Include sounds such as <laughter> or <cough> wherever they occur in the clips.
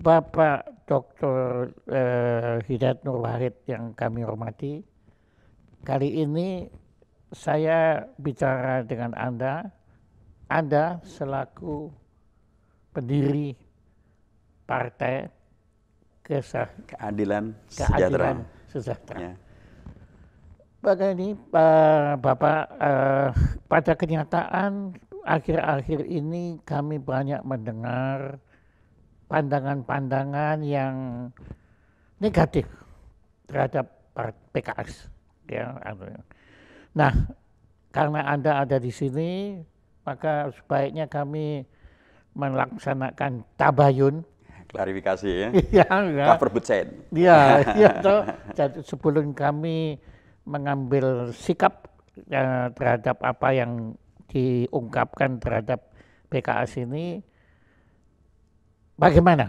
Bapak Dr. Eh, Hidayat Nur Wahid yang kami hormati, kali ini saya bicara dengan Anda, Anda selaku pendiri Partai Kesah Keadilan, Keadilan Sejahtera. Sejahtera. Ya. Bagaimana eh, Bapak, eh, pada kenyataan akhir-akhir ini kami banyak mendengar pandangan-pandangan yang negatif terhadap PKS. Ya, anu. nah, karena Anda ada di sini, maka sebaiknya kami melaksanakan tabayun. Klarifikasi ya. <laughs> ya. Cover butsen. Ya, ya toh. Jadi sebelum kami mengambil sikap ya, terhadap apa yang diungkapkan terhadap PKS ini, Bagaimana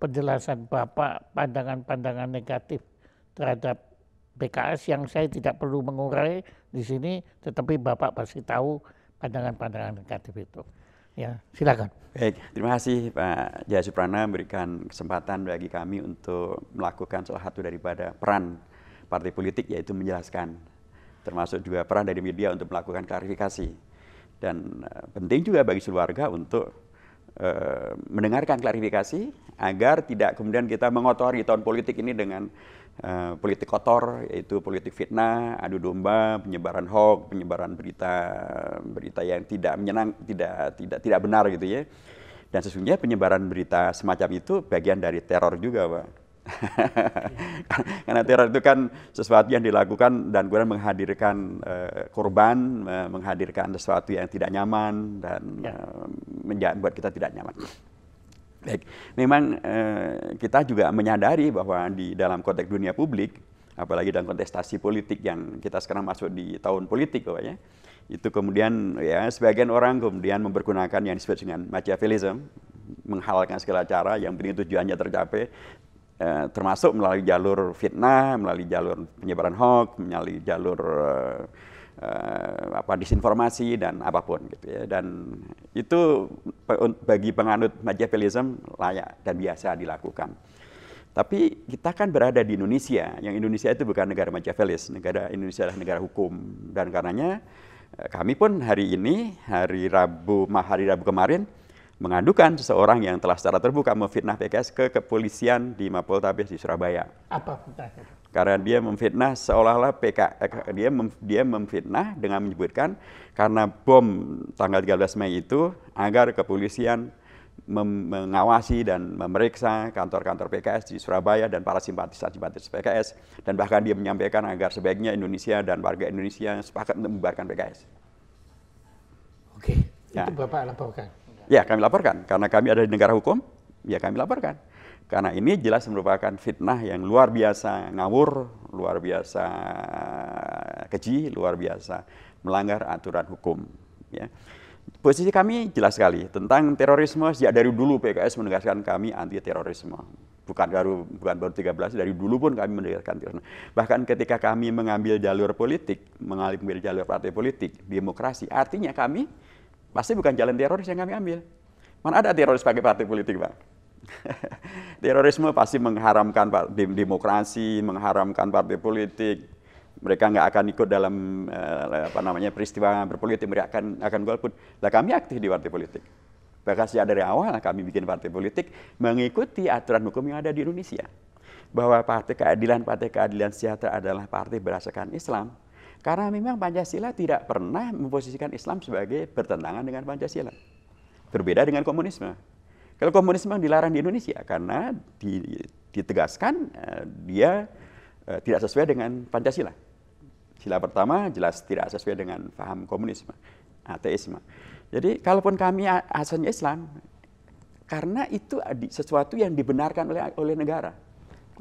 penjelasan Bapak pandangan-pandangan negatif terhadap PKS yang saya tidak perlu mengurai di sini, tetapi Bapak pasti tahu pandangan-pandangan negatif itu. Ya, silakan. Baik, terima kasih Pak Jaya Suprana memberikan kesempatan bagi kami untuk melakukan salah satu daripada peran partai politik yaitu menjelaskan termasuk juga peran dari media untuk melakukan klarifikasi dan eh, penting juga bagi seluruh warga untuk Eh, mendengarkan klarifikasi agar tidak kemudian kita mengotori tahun politik ini dengan uh, politik kotor yaitu politik fitnah, adu domba, penyebaran hoax, penyebaran berita berita yang tidak menyenang tidak tidak tidak benar gitu ya. Dan sesungguhnya penyebaran berita semacam itu bagian dari teror juga, Pak <laughs> Karena teror itu kan sesuatu yang dilakukan dan kemudian menghadirkan uh, korban, uh, menghadirkan sesuatu yang tidak nyaman dan ya. uh, eh, membuat kita tidak nyaman. Baik, memang uh, kita juga menyadari bahwa di dalam konteks dunia publik, apalagi dalam kontestasi politik yang kita sekarang masuk di tahun politik, ya, itu kemudian ya sebagian orang kemudian mempergunakan yang disebut dengan machiavellism, menghalalkan segala cara yang penting tujuannya tercapai, Eh, termasuk melalui jalur fitnah, melalui jalur penyebaran hoax, melalui jalur uh, apa disinformasi dan apapun gitu ya. Dan itu bagi penganut Majapahitism layak dan biasa dilakukan. Tapi kita kan berada di Indonesia, yang Indonesia itu bukan negara Majapahit, negara Indonesia adalah negara hukum dan karenanya kami pun hari ini hari Rabu hari Rabu kemarin mengadukan seseorang yang telah secara terbuka memfitnah PKS ke kepolisian di Mapoltabes di Surabaya. Apa fitnahnya? Karena dia memfitnah seolah-olah PK eh, dia mem, dia memfitnah dengan menyebutkan karena bom tanggal 13 Mei itu agar kepolisian mengawasi dan memeriksa kantor-kantor PKS di Surabaya dan para simpatisan-simpatisan PKS dan bahkan dia menyampaikan agar sebaiknya Indonesia dan warga Indonesia sepakat untuk membubarkan PKS. Oke, ya. itu Bapak laporkan. Ya, kami laporkan. Karena kami ada di negara hukum, ya kami laporkan. Karena ini jelas merupakan fitnah yang luar biasa ngawur, luar biasa keji, luar biasa melanggar aturan hukum. Ya. Posisi kami jelas sekali tentang terorisme sejak dari dulu PKS menegaskan kami anti terorisme. Bukan baru bukan baru 13 dari dulu pun kami mendirikan terorisme. Bahkan ketika kami mengambil jalur politik, mengambil jalur partai politik, demokrasi, artinya kami Pasti bukan jalan teroris yang kami ambil. Mana ada teroris pakai partai politik, Pak? <laughs> Terorisme pasti mengharamkan demokrasi, mengharamkan partai politik. Mereka nggak akan ikut dalam eh, apa namanya peristiwa berpolitik, mereka akan akan golput. Lah kami aktif di partai politik. Bahkan sejak dari awal kami bikin partai politik mengikuti aturan hukum yang ada di Indonesia. Bahwa partai keadilan, partai keadilan sejahtera adalah partai berdasarkan Islam karena memang Pancasila tidak pernah memposisikan Islam sebagai bertentangan dengan Pancasila. Berbeda dengan komunisme. Kalau komunisme dilarang di Indonesia karena ditegaskan eh, dia eh, tidak sesuai dengan Pancasila. Sila pertama jelas tidak sesuai dengan paham komunisme, ateisme. Jadi kalaupun kami asalnya Islam, karena itu sesuatu yang dibenarkan oleh oleh negara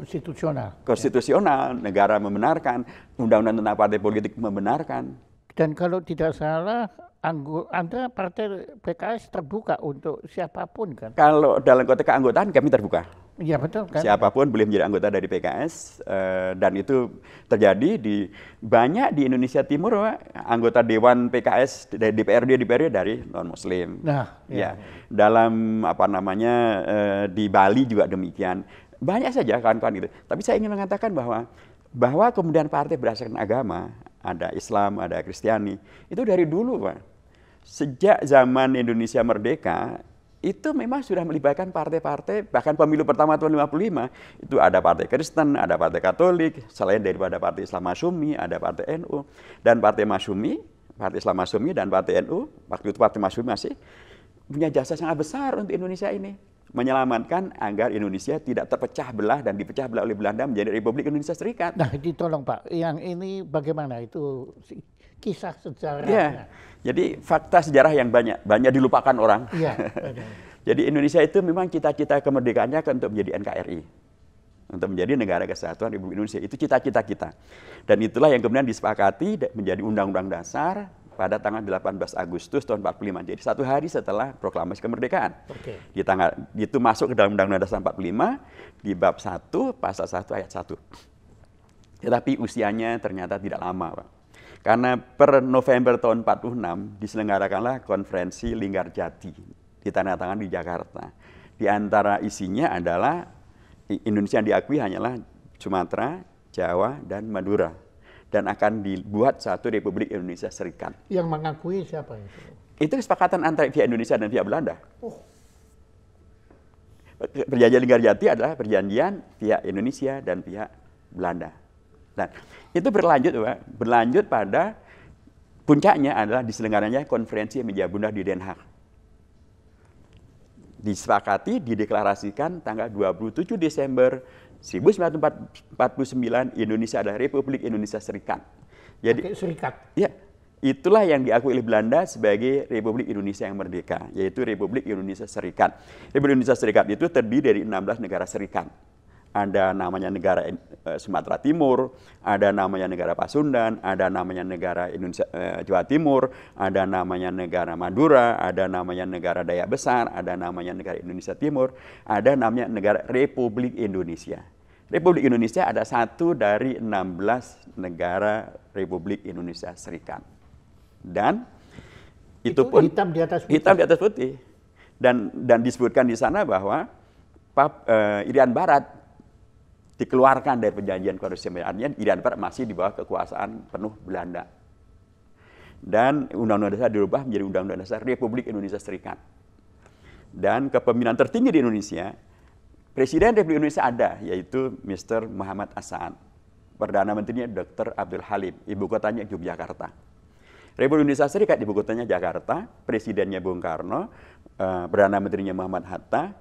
konstitusional. Konstitusional, ya. negara membenarkan, undang-undang tentang partai politik membenarkan. Dan kalau tidak salah, Anda partai PKS terbuka untuk siapapun kan? Kalau dalam konteks keanggotaan kami terbuka. Iya betul kan? Siapapun boleh menjadi anggota dari PKS eh, dan itu terjadi di banyak di Indonesia Timur anggota Dewan PKS DPRD DPRD dari non Muslim. Nah, ya. ya. Dalam apa namanya eh, di Bali juga demikian. Banyak saja kawan-kawan gitu. Tapi saya ingin mengatakan bahwa bahwa kemudian partai berdasarkan agama, ada Islam, ada Kristiani, itu dari dulu Pak. Sejak zaman Indonesia merdeka, itu memang sudah melibatkan partai-partai, bahkan pemilu pertama tahun 55, itu ada partai Kristen, ada partai Katolik, selain daripada partai Islam Masumi, ada partai NU. Dan partai Masumi, partai Islam Masumi dan partai NU, waktu itu partai Masumi masih punya jasa sangat besar untuk Indonesia ini menyelamatkan agar Indonesia tidak terpecah belah dan dipecah belah oleh Belanda menjadi Republik Indonesia Serikat. Nah, ditolong Pak, yang ini bagaimana itu kisah sejarah? Ya, jadi fakta sejarah yang banyak banyak dilupakan orang. Ya, <laughs> jadi Indonesia itu memang cita-cita kemerdekaannya untuk menjadi NKRI, untuk menjadi negara kesatuan Republik Indonesia itu cita-cita kita, dan itulah yang kemudian disepakati menjadi Undang-Undang Dasar pada tanggal 18 Agustus tahun 45. Jadi satu hari setelah proklamasi kemerdekaan. Okay. Di tanggal itu masuk ke dalam Undang-Undang Dasar 45 di bab 1 pasal 1 ayat 1. Tetapi usianya ternyata tidak lama, Pak. Karena per November tahun 46 diselenggarakanlah konferensi Linggarjati di tanah tangan di Jakarta. Di antara isinya adalah Indonesia yang diakui hanyalah Sumatera, Jawa, dan Madura dan akan dibuat satu Republik Indonesia Serikat. Yang mengakui siapa itu? Itu kesepakatan antara pihak Indonesia dan pihak Belanda. Oh. Perjanjian Jati adalah perjanjian pihak Indonesia dan pihak Belanda. Dan nah, itu berlanjut, Pak. Berlanjut pada puncaknya adalah diselenggaranya konferensi meja bundar di Den Haag. Disepakati, dideklarasikan tanggal 27 Desember 1949 Indonesia adalah Republik Indonesia Serikat. Jadi Oke, Serikat. Ya, itulah yang diakui oleh Belanda sebagai Republik Indonesia yang merdeka, yaitu Republik Indonesia Serikat. Republik Indonesia Serikat itu terdiri dari 16 negara serikat ada namanya negara eh, Sumatera Timur, ada namanya negara Pasundan, ada namanya negara Indonesia, eh, Jawa Timur, ada namanya negara Madura, ada namanya negara Daya Besar, ada namanya negara Indonesia Timur, ada namanya negara Republik Indonesia. Republik Indonesia ada satu dari 16 negara Republik Indonesia Serikat. Dan itu, pun hitam di atas putih. Hitam di atas putih. Dan dan disebutkan di sana bahwa Pap, uh, Irian Barat dikeluarkan dari perjanjian koalisi artinya Irian masih di bawah kekuasaan penuh Belanda. Dan Undang-Undang Dasar dirubah menjadi Undang-Undang Dasar Republik Indonesia Serikat. Dan kepemimpinan tertinggi di Indonesia, Presiden Republik Indonesia ada, yaitu Mr. Muhammad asaan Perdana Menterinya Dr. Abdul Halim, ibu kotanya Yogyakarta. Republik Indonesia Serikat ibu kotanya Jakarta, presidennya Bung Karno, eh, Perdana Menterinya Muhammad Hatta,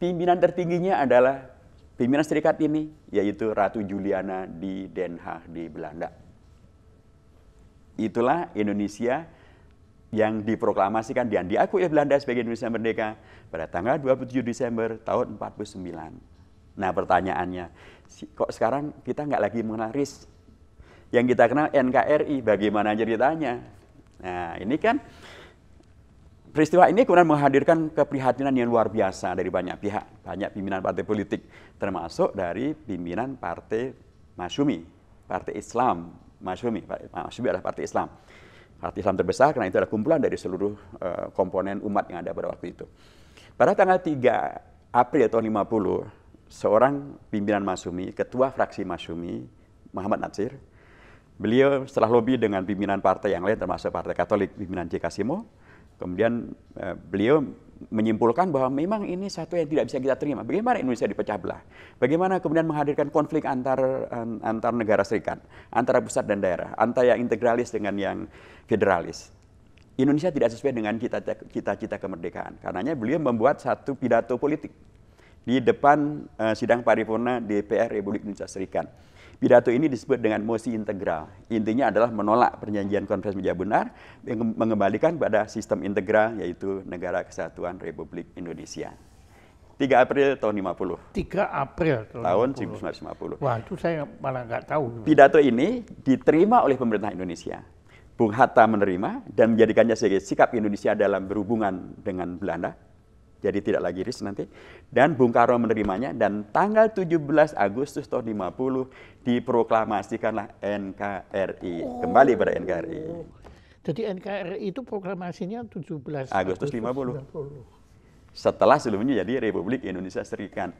pimpinan tertingginya adalah pimpinan serikat ini, yaitu Ratu Juliana di Den Haag di Belanda. Itulah Indonesia yang diproklamasikan dan diakui oleh Belanda sebagai Indonesia Merdeka pada tanggal 27 Desember tahun 49. Nah pertanyaannya, kok sekarang kita nggak lagi mengenal RIS? Yang kita kenal NKRI, bagaimana ceritanya? Nah ini kan Peristiwa ini kemudian menghadirkan keprihatinan yang luar biasa dari banyak pihak, banyak pimpinan partai politik, termasuk dari pimpinan partai Masyumi, partai Islam Masyumi, Masyumi adalah partai Islam. Partai Islam terbesar karena itu adalah kumpulan dari seluruh eh, komponen umat yang ada pada waktu itu. Pada tanggal 3 April tahun 50, seorang pimpinan Masyumi, ketua fraksi Masyumi, Muhammad Natsir, beliau setelah lobby dengan pimpinan partai yang lain termasuk Partai Katolik, pimpinan JK Simo. Kemudian eh, beliau menyimpulkan bahwa memang ini satu yang tidak bisa kita terima. Bagaimana Indonesia dipecah belah? Bagaimana kemudian menghadirkan konflik antar antar negara serikat, antara pusat dan daerah, antara yang integralis dengan yang federalis? Indonesia tidak sesuai dengan cita-cita kemerdekaan. Karenanya beliau membuat satu pidato politik di depan uh, sidang paripurna DPR Republik Indonesia Serikat Pidato ini disebut dengan mosi integral. Intinya adalah menolak perjanjian konferensi meja benar, mengembalikan pada sistem integral yaitu Negara Kesatuan Republik Indonesia. 3 April tahun 50. 3 April tahun, tahun 1950. Wah, itu saya malah nggak tahu. Pidato ini diterima oleh pemerintah Indonesia. Bung Hatta menerima dan menjadikannya sebagai sikap Indonesia dalam berhubungan dengan Belanda jadi tidak lagi ris nanti. Dan Bung Karno menerimanya dan tanggal 17 Agustus tahun 50 diproklamasikanlah NKRI, oh. kembali pada NKRI. Jadi NKRI itu proklamasinya 17 Agustus, Agustus 50. 50. Setelah sebelumnya jadi Republik Indonesia Serikat.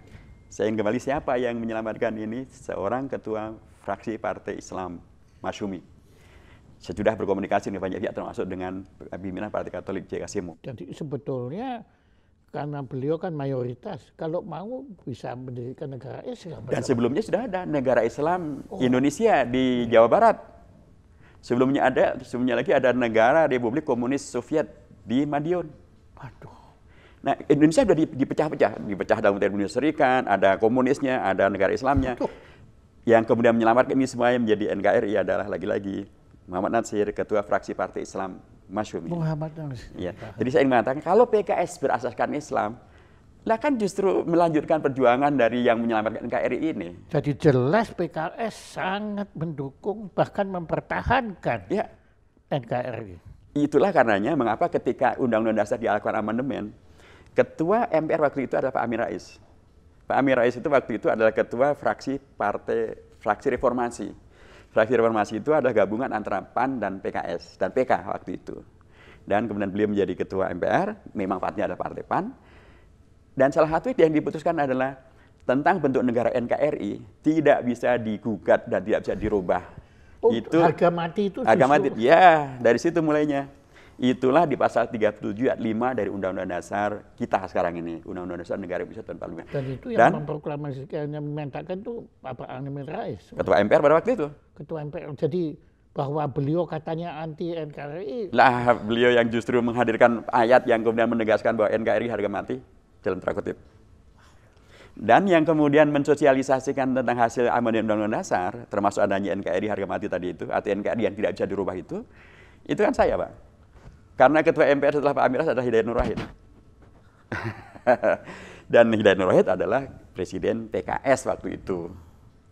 Saya ingin kembali siapa yang menyelamatkan ini? Seorang ketua fraksi Partai Islam, Masyumi sudah berkomunikasi dengan banyak pihak termasuk dengan pimpinan Partai Katolik J.K. Simo. Jadi sebetulnya karena beliau kan mayoritas. Kalau mau bisa mendirikan negara Islam. Ya Dan sebelumnya sudah ada negara Islam oh. Indonesia di Jawa Barat. Sebelumnya ada, sebelumnya lagi ada negara Republik Komunis Soviet di Madiun. Aduh. Nah, Indonesia sudah dipecah-pecah, dipecah dalam Indonesia Serikat, ada komunisnya, ada negara Islamnya. Aduh. Yang kemudian menyelamatkan ini semua menjadi NKRI adalah lagi-lagi Muhammad Nasir, Ketua Fraksi Partai Islam Masyumi. Muhammad ya. Jadi saya ingin mengatakan kalau PKS berasaskan Islam, lah kan justru melanjutkan perjuangan dari yang menyelamatkan NKRI ini. Jadi jelas PKS sangat mendukung bahkan mempertahankan ya. NKRI. Itulah karenanya mengapa ketika Undang-Undang Dasar dilakukan amandemen, ketua MPR waktu itu adalah Pak Amir Rais. Pak Amir Rais itu waktu itu adalah ketua fraksi partai fraksi reformasi fraksi reformasi itu adalah gabungan antara PAN dan PKS dan PK waktu itu. Dan kemudian beliau menjadi ketua MPR, memang partnya adalah partai PAN. Dan salah satu yang diputuskan adalah tentang bentuk negara NKRI tidak bisa digugat dan tidak bisa dirubah. Oh, itu harga mati itu harga mati. Ya, dari situ mulainya. Itulah di pasal 37 ayat 5 dari Undang-Undang Dasar kita sekarang ini, Undang-Undang Dasar Negara tahun 45. Dan itu yang Dan, memproklamasikannya memintakan itu Bapak Amin Rais. Ketua MPR pada waktu itu. Ketua MPR. Jadi bahwa beliau katanya anti NKRI. Lah, beliau yang justru menghadirkan ayat yang kemudian menegaskan bahwa NKRI harga mati dalam kutip. Dan yang kemudian mensosialisasikan tentang hasil amandemen Undang-Undang Dasar, termasuk adanya NKRI harga mati tadi itu, atau NKRI yang tidak bisa dirubah itu, itu kan saya, Pak. Karena ketua MPR setelah Pak Amir Rais adalah Hidayat Nur Wahid. <laughs> Dan Hidayat Nur Wahid adalah presiden PKS waktu itu.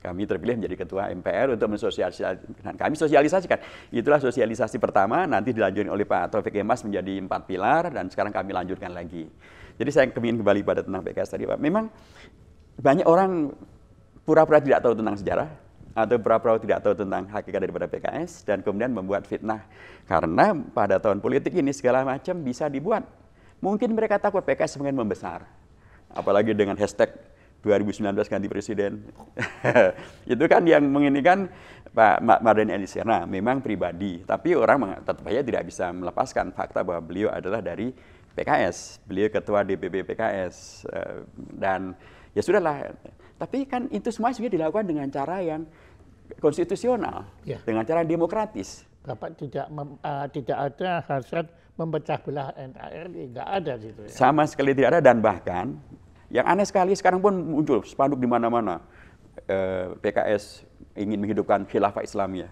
Kami terpilih menjadi ketua MPR untuk mensosialisasikan. Kami sosialisasikan. Itulah sosialisasi pertama, nanti dilanjutkan oleh Pak Taufik Emas menjadi empat pilar, dan sekarang kami lanjutkan lagi. Jadi saya ingin kembali pada tentang PKS tadi Pak. Memang banyak orang pura-pura tidak tahu tentang sejarah, atau pura-pura tidak tahu tentang hakikat daripada PKS dan kemudian membuat fitnah. Karena pada tahun politik ini segala macam bisa dibuat. Mungkin mereka takut PKS semakin membesar. Apalagi dengan hashtag 2019 ganti presiden. <laughs> itu kan yang menginginkan Pak Marden Elisir. Nah, memang pribadi, tapi orang tetap saja tidak bisa melepaskan fakta bahwa beliau adalah dari PKS. Beliau ketua DPP PKS eh, dan ya sudahlah. Tapi kan itu semua sebenarnya dilakukan dengan cara yang konstitusional, ya. dengan cara demokratis. Bapak tidak mem, uh, tidak ada hasrat memecah belah NKRI, nggak ada gitu ya. Sama sekali tidak ada dan bahkan yang aneh sekali sekarang pun muncul spanduk di mana-mana. Eh, PKS ingin menghidupkan khilafah Islamiyah.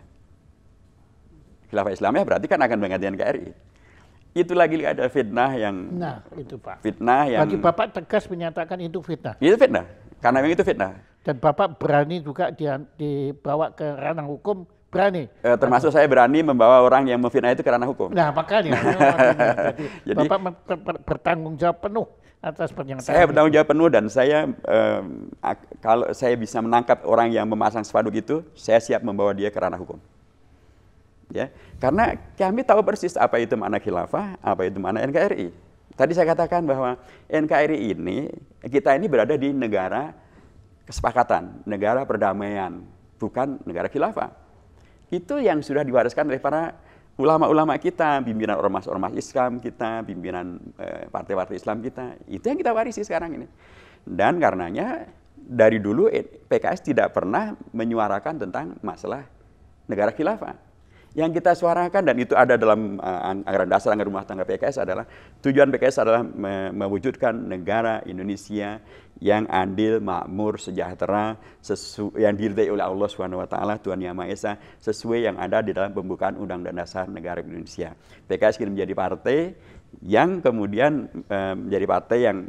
Khilafah Islamiyah berarti kan akan menggantikan KRI itu lagi ada fitnah yang nah itu pak fitnah yang bagi bapak tegas menyatakan itu fitnah itu fitnah karena memang itu fitnah dan bapak berani juga di, dibawa ke ranah hukum berani eh, termasuk saya berani membawa orang yang memfitnah itu ke ranah hukum nah makanya, makanya. <laughs> Jadi, jadi bapak bertanggung jawab penuh atas pernyataan saya bertanggung jawab penuh dan saya eh, kalau saya bisa menangkap orang yang memasang spanduk itu saya siap membawa dia ke ranah hukum ya karena kami tahu persis apa itu mana khilafah apa itu mana NKRI tadi saya katakan bahwa NKRI ini kita ini berada di negara kesepakatan negara perdamaian bukan negara khilafah itu yang sudah diwariskan oleh para ulama-ulama kita pimpinan ormas-ormas Islam kita pimpinan eh, partai-partai Islam kita itu yang kita warisi sekarang ini dan karenanya dari dulu eh, PKS tidak pernah menyuarakan tentang masalah negara khilafah yang kita suarakan dan itu ada dalam uh, anggaran dasar anggaran rumah tangga PKS adalah tujuan PKS adalah me mewujudkan negara Indonesia yang adil, makmur, sejahtera, sesu yang diridai oleh Allah Subhanahu wa taala Tuhan Yang Maha Esa sesuai yang ada di dalam pembukaan Undang-Undang Dasar Negara Indonesia. PKS kini menjadi partai yang kemudian uh, menjadi partai yang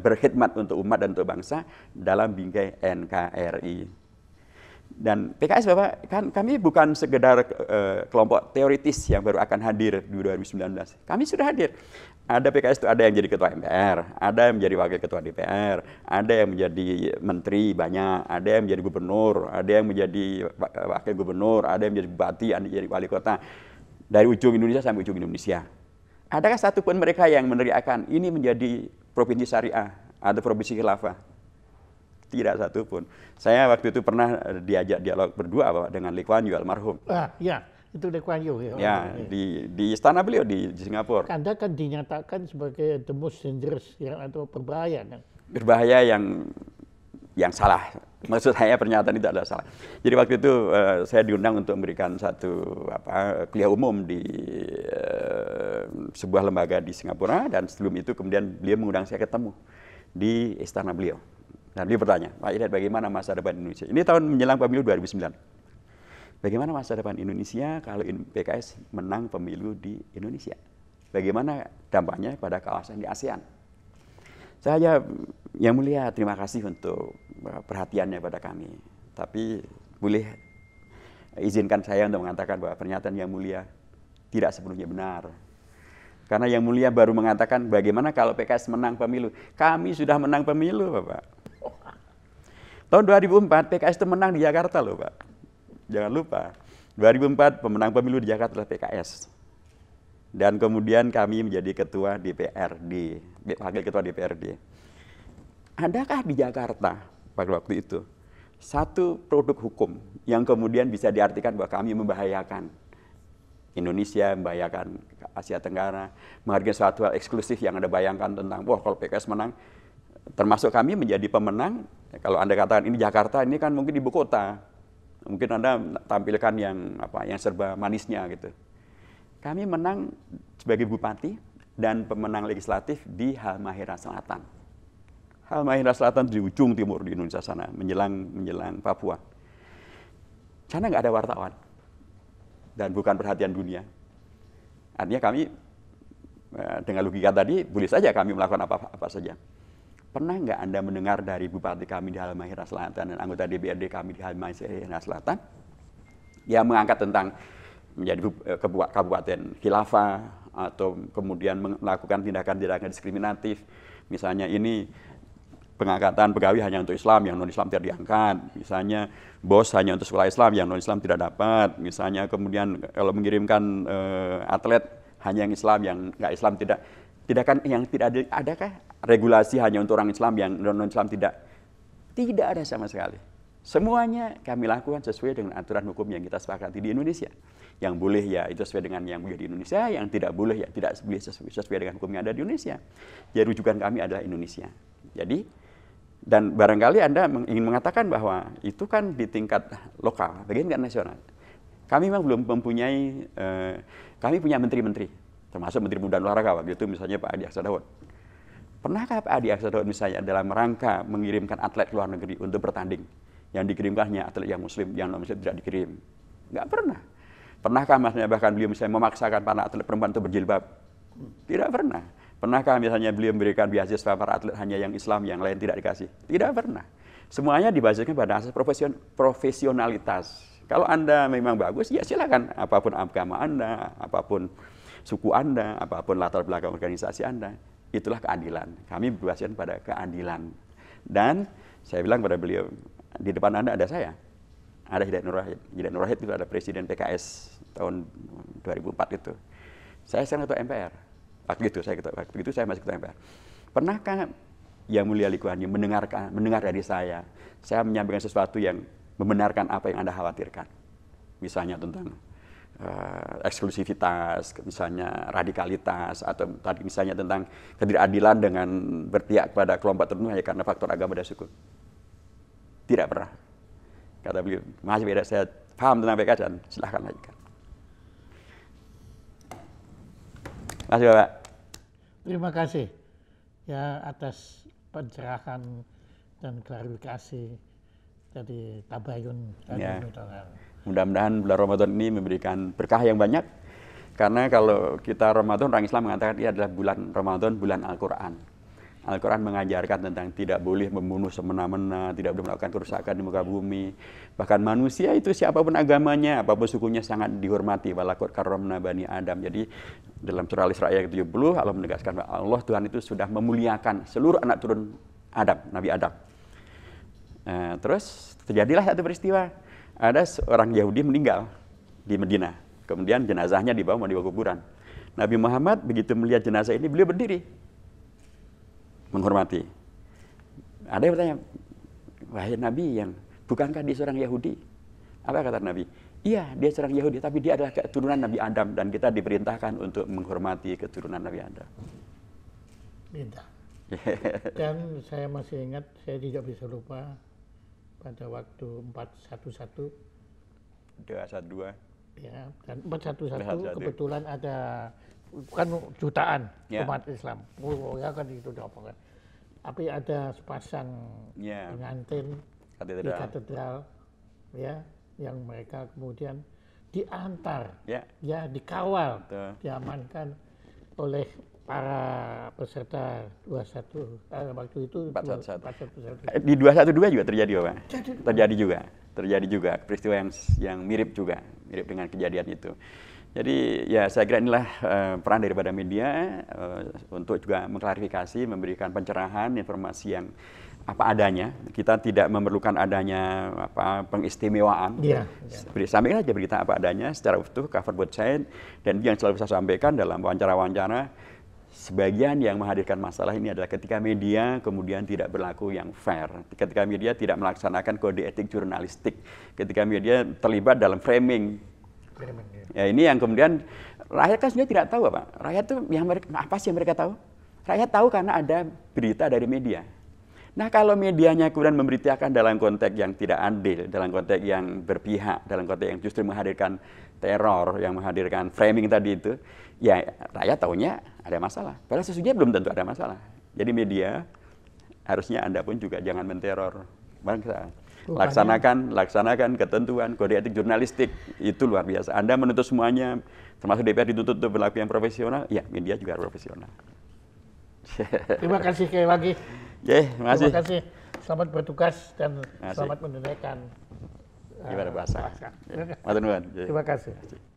berkhidmat untuk umat dan untuk bangsa dalam bingkai NKRI. Dan PKS Bapak, kan kami bukan sekedar uh, kelompok teoritis yang baru akan hadir di 2019. Kami sudah hadir. Ada PKS itu ada yang jadi ketua MPR, ada yang menjadi wakil ketua DPR, ada yang menjadi menteri banyak, ada yang menjadi gubernur, ada yang menjadi wakil gubernur, ada yang menjadi bupati, ada yang menjadi wali kota. Dari ujung Indonesia sampai ujung Indonesia. Adakah satupun mereka yang meneriakan ini menjadi provinsi syariah atau provinsi khilafah? Tidak satu pun. Saya waktu itu pernah eh, diajak dialog berdua Bapak, dengan Lee Kuan Yew almarhum. Ah, ya, itu Lee Kuan Yew. Ya, ya oh, iya. di, di istana beliau di, di Singapura. Anda kan dinyatakan sebagai the most dangerous ya, atau berbahaya. Kan? Berbahaya yang yang salah. Maksud saya pernyataan itu adalah salah. Jadi waktu itu uh, saya diundang untuk memberikan satu apa kuliah umum di uh, sebuah lembaga di Singapura dan sebelum itu kemudian beliau mengundang saya ketemu di istana beliau. Nah, dia bertanya, Pak Ilyat, bagaimana masa depan Indonesia? Ini tahun menjelang pemilu 2009. Bagaimana masa depan Indonesia kalau PKS menang pemilu di Indonesia? Bagaimana dampaknya pada kawasan di ASEAN? Saya yang mulia, terima kasih untuk eh, perhatiannya pada kami. Tapi boleh izinkan saya untuk mengatakan bahwa pernyataan yang mulia tidak sepenuhnya benar. Karena yang mulia baru mengatakan bagaimana kalau PKS menang pemilu. Kami sudah menang pemilu, Bapak. Tahun 2004 PKS itu menang di Jakarta loh Pak. Jangan lupa. 2004 pemenang pemilu di Jakarta adalah PKS. Dan kemudian kami menjadi ketua DPRD, wakil ketua DPRD. Adakah di Jakarta pada waktu itu satu produk hukum yang kemudian bisa diartikan bahwa kami membahayakan Indonesia, membahayakan Asia Tenggara, menghargai suatu hal eksklusif yang ada bayangkan tentang, wah kalau PKS menang, termasuk kami menjadi pemenang. Kalau Anda katakan ini Jakarta, ini kan mungkin ibu kota. Mungkin Anda tampilkan yang apa yang serba manisnya gitu. Kami menang sebagai bupati dan pemenang legislatif di Halmahera Selatan. Halmahera Selatan di ujung timur di Indonesia sana, menjelang menjelang Papua. Sana nggak ada wartawan dan bukan perhatian dunia. Artinya kami eh, dengan logika tadi boleh saja kami melakukan apa-apa saja pernah nggak Anda mendengar dari Bupati kami di Halmahera Selatan dan anggota DPRD kami di Halmahera Selatan yang mengangkat tentang menjadi eh, kabupaten khilafah atau kemudian melakukan tindakan-tindakan diskriminatif misalnya ini pengangkatan pegawai hanya untuk Islam yang non Islam tidak diangkat misalnya bos hanya untuk sekolah Islam yang non Islam tidak dapat misalnya kemudian kalau mengirimkan uh, atlet hanya yang Islam yang nggak Islam tidak tidak kan yang tidak ada adakah regulasi hanya untuk orang Islam yang non Islam tidak? Tidak ada sama sekali. Semuanya kami lakukan sesuai dengan aturan hukum yang kita sepakati di Indonesia. Yang boleh ya itu sesuai dengan yang boleh di Indonesia, yang tidak boleh ya tidak boleh sesuai, sesuai dengan hukum yang ada di Indonesia. Jadi rujukan kami adalah Indonesia. Jadi dan barangkali Anda ingin mengatakan bahwa itu kan di tingkat lokal, bagian tingkat nasional. Kami memang belum mempunyai, eh, kami punya menteri-menteri termasuk Menteri Pemuda dan Olahraga waktu itu misalnya Pak Adi Aksa Daud. Pernahkah Pak Adi Aksa Daud misalnya dalam rangka mengirimkan atlet luar negeri untuk bertanding? Yang dikirimkannya atlet yang muslim, yang non-muslim tidak dikirim. Nggak pernah. Pernahkah misalnya bahkan beliau misalnya memaksakan para atlet perempuan untuk berjilbab? Tidak pernah. Pernahkah misalnya beliau memberikan beasiswa para atlet hanya yang Islam, yang lain tidak dikasih? Tidak pernah. Semuanya dibasiskan pada asas profesion profesionalitas. Kalau Anda memang bagus, ya silakan. Apapun agama Anda, apapun suku Anda, apapun latar belakang organisasi Anda, itulah keadilan. Kami berbasis pada keadilan. Dan saya bilang kepada beliau, di depan Anda ada saya. Ada Hidayat Nur Rahid. Hidayat Nur Rahid itu ada presiden PKS tahun 2004 itu. Saya sekarang ketua MPR. Waktu itu saya ketua, waktu itu saya masih ketua MPR. Pernahkah yang mulia likuannya mendengarkan, mendengar dari saya, saya menyampaikan sesuatu yang membenarkan apa yang Anda khawatirkan? Misalnya tentang uh, eksklusivitas, misalnya radikalitas, atau tadi misalnya tentang ketidakadilan dengan berpihak kepada kelompok tertentu hanya karena faktor agama dan suku. Tidak pernah. Kata beliau, masih beda saya paham tentang PKS dan silahkan lanjutkan. Terima kasih Bapak. Terima kasih ya atas pencerahan dan klarifikasi dari Tabayun tadi. yeah. Ya. Mudah-mudahan bulan Ramadan ini memberikan berkah yang banyak. Karena kalau kita Ramadan, orang Islam mengatakan ini adalah bulan Ramadan, bulan Al-Quran. Al-Quran mengajarkan tentang tidak boleh membunuh semena-mena, tidak boleh melakukan kerusakan di muka bumi. Bahkan manusia itu siapapun agamanya, apapun sukunya sangat dihormati. Walakut karomna bani Adam. Jadi dalam surah Al-Isra ayat 70, Allah menegaskan bahwa Allah Tuhan itu sudah memuliakan seluruh anak turun Adam, Nabi Adam. Nah, terus terjadilah satu peristiwa ada seorang Yahudi meninggal di Medina. Kemudian jenazahnya dibawa mau dibawa kuburan. Nabi Muhammad begitu melihat jenazah ini, beliau berdiri menghormati. Ada yang bertanya, wahai Nabi yang bukankah dia seorang Yahudi? Apa kata Nabi? Iya, dia seorang Yahudi, tapi dia adalah keturunan Nabi Adam dan kita diperintahkan untuk menghormati keturunan Nabi Adam. Beda. <laughs> dan saya masih ingat, saya tidak bisa lupa pada waktu 411 dua ya dan 411 kebetulan ada kan jutaan yeah. umat Islam oh ya kan itu apa kan? tapi ada sepasang yeah. pengantin katedral. di katedral ya yang mereka kemudian diantar yeah. ya dikawal Betul. diamankan oleh para peserta 21 eh, waktu itu 411. Eh, di 212 juga terjadi, Pak. Terjadi juga. Terjadi juga peristiwa yang yang mirip juga, mirip dengan kejadian itu. Jadi ya saya kira inilah eh, peran daripada media eh, untuk juga mengklarifikasi, memberikan pencerahan, informasi yang apa adanya. Kita tidak memerlukan adanya apa pengistimewaan. Iya. ya. Sampaikan aja berita apa adanya secara utuh, cover both side. Dan yang selalu saya sampaikan dalam wawancara-wawancara, sebagian yang menghadirkan masalah ini adalah ketika media kemudian tidak berlaku yang fair, ketika media tidak melaksanakan kode etik jurnalistik, ketika media terlibat dalam framing. framing ya. ya ini yang kemudian rakyat kan sebenarnya tidak tahu apa. Rakyat tuh yang mereka apa sih yang mereka tahu? Rakyat tahu karena ada berita dari media. Nah kalau medianya kemudian memberitakan dalam konteks yang tidak adil, dalam konteks yang berpihak, dalam konteks yang justru menghadirkan teror, yang menghadirkan framing tadi itu, ya rakyat tahunya ada masalah. Padahal sesungguhnya belum tentu ada masalah. Jadi media harusnya Anda pun juga jangan menteror bangsa. Ya. Laksanakan, laksanakan ketentuan kode etik jurnalistik itu luar biasa. Anda menuntut semuanya, termasuk DPR dituntut untuk berlaku yang profesional, ya media juga profesional. Terima kasih sekali lagi. Oke, Terima kasih. Selamat bertugas dan selamat menunaikan. Uh, Gimana bahasa? bahasa. Ya. Terima kasih.